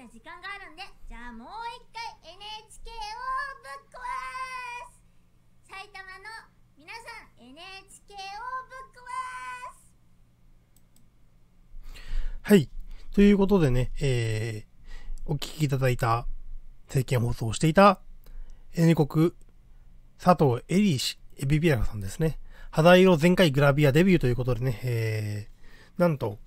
ま時間があるんでじゃあもう一回 NHK をぶっ壊す埼玉の皆さん NHK をぶっ壊すはいということでね、えー、お聞きいただいた政見放送をしていた N 国佐藤エリー氏エビビラさんですね肌色全開グラビアデビューということでね、えー、なんと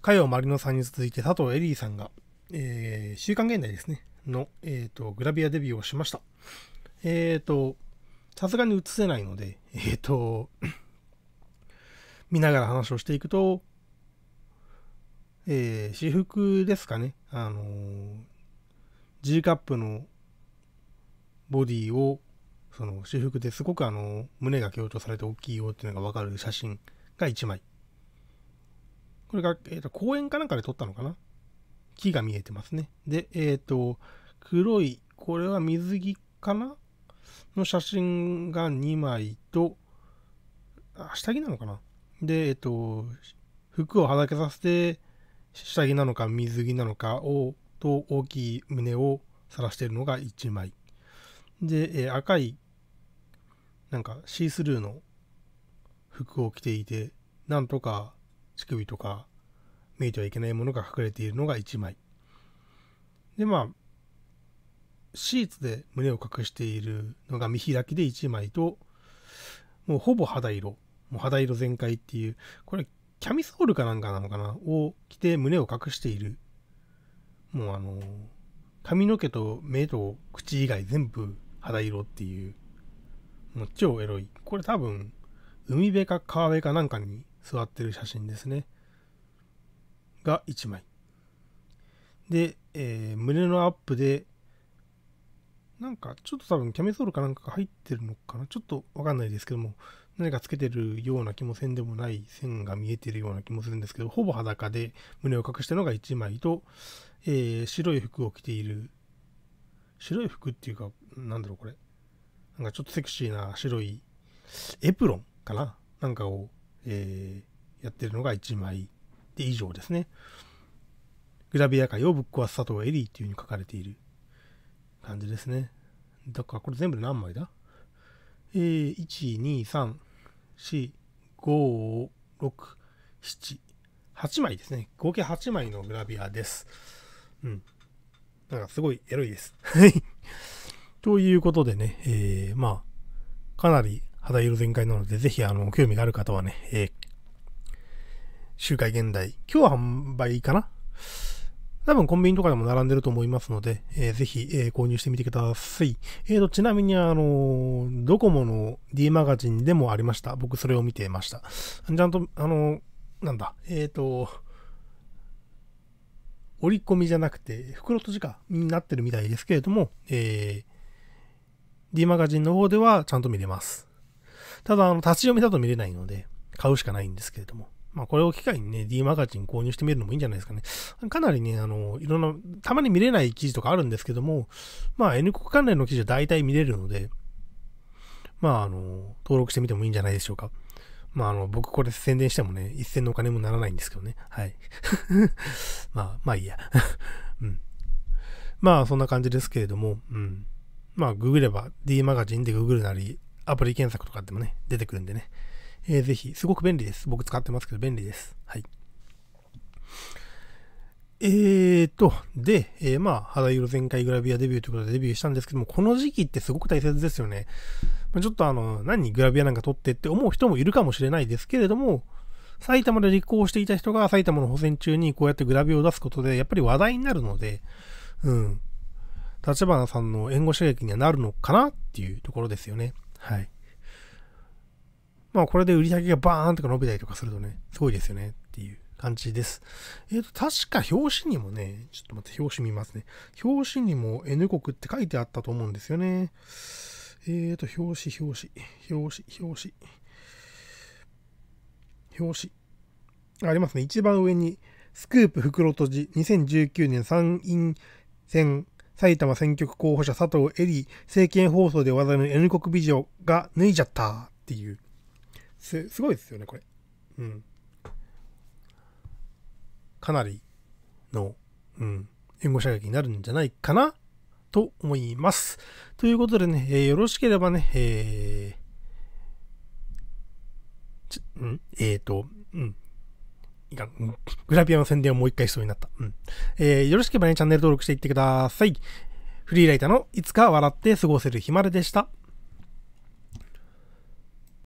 加代まりのさんに続いて佐藤エリーさんが、えー、週刊現代ですね、の、えーと、グラビアデビューをしました。えっ、ー、と、さすがに映せないので、えっ、ー、と、見ながら話をしていくと、えー、私服ですかね、あの G カップのボディを、その私服ですごくあの胸が強調されて大きいよっていうのがわかる写真が1枚これが、えーと、公園かなんかで撮ったのかな木が見えてますね。で、えっ、ー、と、黒い、これは水着かなの写真が2枚と、あ、下着なのかなで、えっ、ー、と、服をはだけさせて、下着なのか水着なのかを、と大きい胸を晒しているのが1枚。で、えー、赤い、なんかシースルーの服を着ていて、なんとか乳首とか見えてはいけないものが隠れているのが1枚でまあシーツで胸を隠しているのが見開きで1枚ともうほぼ肌色もう肌色全開っていうこれキャミソールかなんかなのかなを着て胸を隠しているもうあの髪の毛と目と口以外全部肌色っていうもう超エロいこれ多分海辺か川辺かなんかに座ってる写真ですね。が1枚。で、えー、胸のアップで、なんかちょっと多分キャメソールかなんかが入ってるのかなちょっとわかんないですけども、何かつけてるような気もせんでもない線が見えてるような気もするんですけど、ほぼ裸で胸を隠したのが1枚と、えー、白い服を着ている、白い服っていうか、なんだろうこれ。なんかちょっとセクシーな白いエプロンかななんかをえー、やってるのが1枚で以上ですね。グラビア界をぶっ壊す佐藤エリーっていう風に書かれている感じですね。だからこれ全部で何枚だえー、1、2、3、4、5、6、7、8枚ですね。合計8枚のグラビアです。うん。なんかすごいエロいです。はい。ということでね、えー、まあ、かなり肌色全開なので、ぜひ、あの、興味がある方はね、えー、集会現代、今日は販売かな多分コンビニとかでも並んでると思いますので、えー、ぜひ、えー、購入してみてください。えーと、ちなみに、あのー、ドコモの D マガジンでもありました。僕それを見てました。ちゃんと、あのー、なんだ、えっ、ー、と、折り込みじゃなくて、袋閉じかになってるみたいですけれども、えー、D マガジンの方ではちゃんと見れます。ただ、あの、立ち読みだと見れないので、買うしかないんですけれども。まあ、これを機会にね、D マガジン購入してみるのもいいんじゃないですかね。かなりね、あの、いろんな、たまに見れない記事とかあるんですけども、まあ、N 国関連の記事は大体見れるので、まあ、あの、登録してみてもいいんじゃないでしょうか。まあ、あの、僕これ宣伝してもね、一銭のお金もならないんですけどね。はい。まあ、まあいいや。うん。まあ、そんな感じですけれども、うん。まあ、ググれば、D マガジンでググるなり、アプリ検索とかでもね、出てくるんでね。えー、ぜひ、すごく便利です。僕使ってますけど、便利です。はい。えーと、で、えー、まあ、肌色全開グラビアデビューということでデビューしたんですけども、この時期ってすごく大切ですよね。まあ、ちょっとあの、何グラビアなんか撮ってって思う人もいるかもしれないですけれども、埼玉で立候補していた人が埼玉の補選中にこうやってグラビアを出すことで、やっぱり話題になるので、うん。立花さんの援護射撃にはなるのかなっていうところですよね。はい。まあこれで売り上げがバーンとか伸びたりとかするとね、すごいですよねっていう感じです。えっ、ー、と、確か表紙にもね、ちょっと待って、表紙見ますね。表紙にも N 国って書いてあったと思うんですよね。えっ、ー、と、表紙、表紙、表紙、表紙。表紙。ありますね。一番上に、スクープ袋閉じ、2019年参院選埼玉選挙区候補者佐藤恵里、政見放送で話題の N 国美女が脱いじゃったっていう。す、すごいですよね、これ。うん。かなりの、うん、援護射撃になるんじゃないかなと思います。ということでね、えー、よろしければね、えー、ちんえっ、ー、と、うん、グラビアの宣伝をもう一回しそうになった。うん。えー、よろしければね、チャンネル登録していってください。フリーライターのいつか笑って過ごせる日まででした。